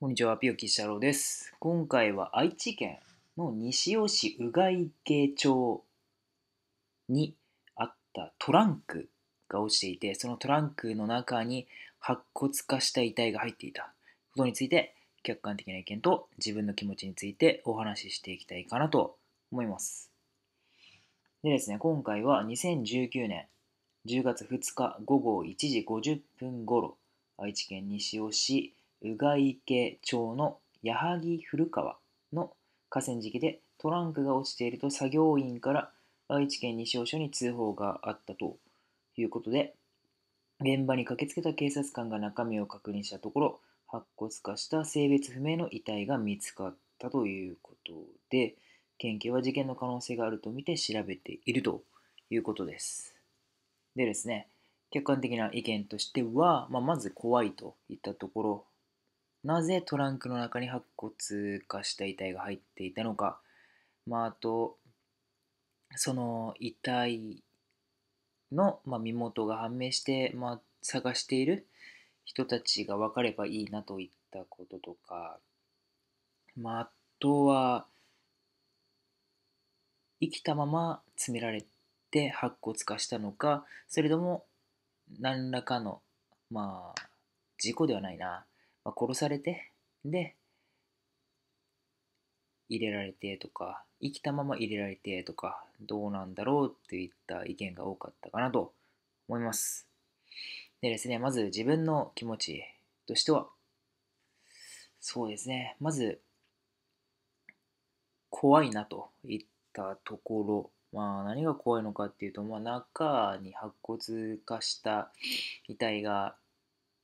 こんにちは、ピオキシロ郎です。今回は愛知県の西尾市がい池町にあったトランクが落ちていて、そのトランクの中に白骨化した遺体が入っていたことについて、客観的な意見と自分の気持ちについてお話ししていきたいかなと思います。でですね、今回は2019年10月2日午後1時50分頃、愛知県西尾市宇賀池町の矢作古川の河川敷でトランクが落ちていると作業員から愛知県西尾署に通報があったということで現場に駆けつけた警察官が中身を確認したところ白骨化した性別不明の遺体が見つかったということで県警は事件の可能性があるとみて調べているということですでですね客観的な意見としては、まあ、まず怖いといったところなぜトランクの中に白骨化した遺体が入っていたのか、まあ、あとその遺体の、まあ、身元が判明して、まあ、探している人たちが分かればいいなといったこととか、まあ、あとは生きたまま詰められて白骨化したのかそれとも何らかのまあ事故ではないなまあ、殺されて、で、入れられてとか、生きたまま入れられてとか、どうなんだろうっていった意見が多かったかなと思います。でですね、まず自分の気持ちとしては、そうですね、まず、怖いなといったところ、まあ何が怖いのかっていうと、まあ中に白骨化した遺体が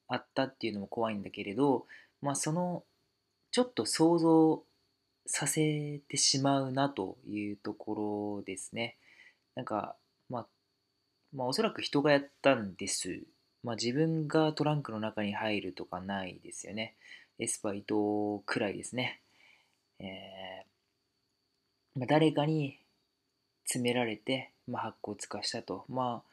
あったっていうのも怖いんだけれど、まあ、そのちょっと想像させてしまうなというところですね。なんか、まあ、まあ、おそらく人がやったんです。まあ、自分がトランクの中に入るとかないですよね。エスパイトくらいですね。えー、まあ、誰かに詰められて、まあ、白骨化したと。まあ、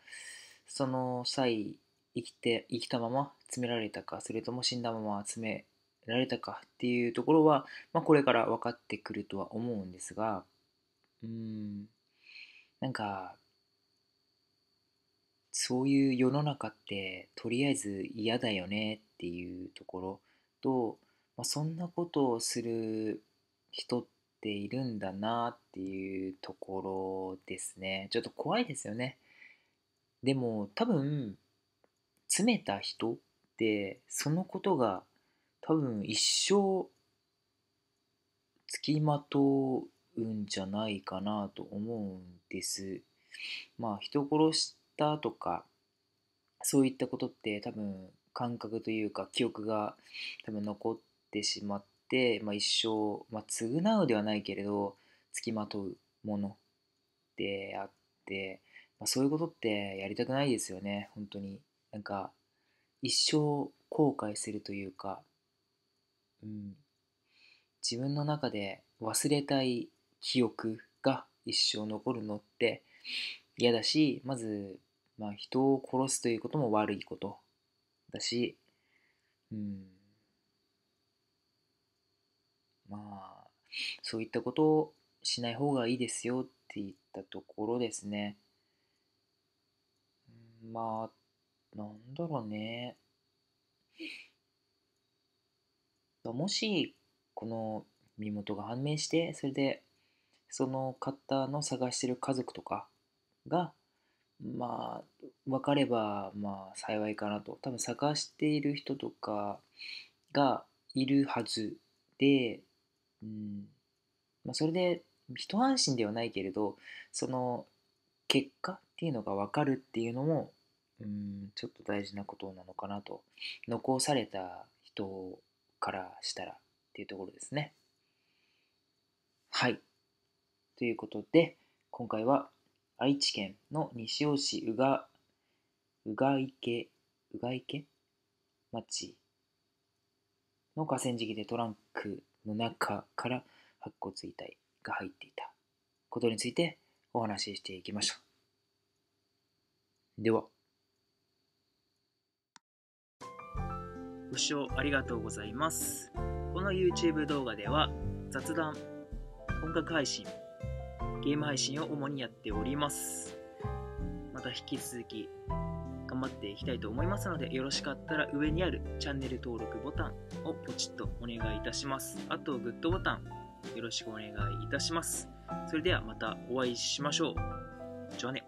その際、生きて生きたまま詰められたかそれとも死んだまま詰められたかっていうところは、まあ、これから分かってくるとは思うんですがうんなんかそういう世の中ってとりあえず嫌だよねっていうところと、まあ、そんなことをする人っているんだなっていうところですねちょっと怖いですよねでも多分詰めた人ってそのことが多分一生つきまとうんじゃないかなと思うんです。まあ人殺したとかそういったことって多分感覚というか記憶が多分残ってしまって、まあ、一生、まあ、償うではないけれどつきまとうものであって、まあ、そういうことってやりたくないですよね本当に。なんか一生後悔するというか、うん、自分の中で忘れたい記憶が一生残るのって嫌だしまず、まあ、人を殺すということも悪いことだし、うん、まあそういったことをしない方がいいですよって言ったところですね。まあなんだろうね。もし、この身元が判明して、それで、その方の探してる家族とかが、まあ、分かれば、まあ、幸いかなと。多分探している人とかがいるはずで、うん、まあ、それで、一安心ではないけれど、その、結果っていうのが分かるっていうのもうんちょっと大事なことなのかなと残された人からしたらっていうところですねはいということで今回は愛知県の西尾市宇賀宇賀池宇賀池町の河川敷でトランクの中から白骨遺体が入っていたことについてお話ししていきましょうではご視聴ありがとうございます。この YouTube 動画では雑談、音楽配信、ゲーム配信を主にやっております。また引き続き頑張っていきたいと思いますので、よろしかったら上にあるチャンネル登録ボタンをポチッとお願いいたします。あと、グッドボタンよろしくお願いいたします。それではまたお会いしましょう。じゃあね。